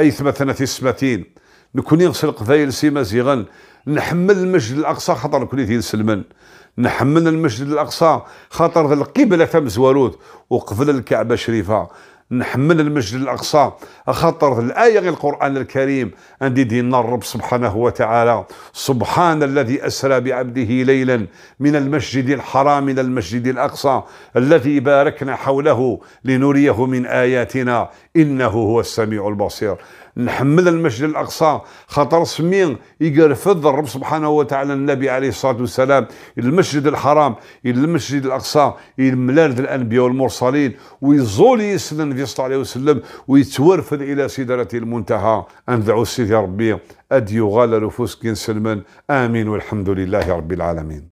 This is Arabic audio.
أي ثمثنا في السماتين نكون غسل قذايل سيما زيغن نحمل المسجد الأقصى خطر كوني ثين سلمن نحمل المسجد الأقصى خاطر القبلة فم زوالوت وقفل الكعبة الشريفه نحمل المسجد الأقصى خاطر الآية غير القرآن الكريم عندي ديننا الرب سبحانه وتعالى سبحان الذي أسرى بعبده ليلا من المسجد الحرام إلى المسجد الأقصى الذي باركنا حوله لنريه من آياتنا انه هو السميع البصير نحمل المسجد الاقصى خاطر سمين يقرفض الرب سبحانه وتعالى النبي عليه الصلاه والسلام المسجد الحرام المسجد الاقصى ملارد الانبياء والمرسلين ويزول يسلم في صلى الله عليه وسلم ويتورفد الى سدره المنتهى اندعو السيد ربي اديو غال نفوس كين سلمان امين والحمد لله رب العالمين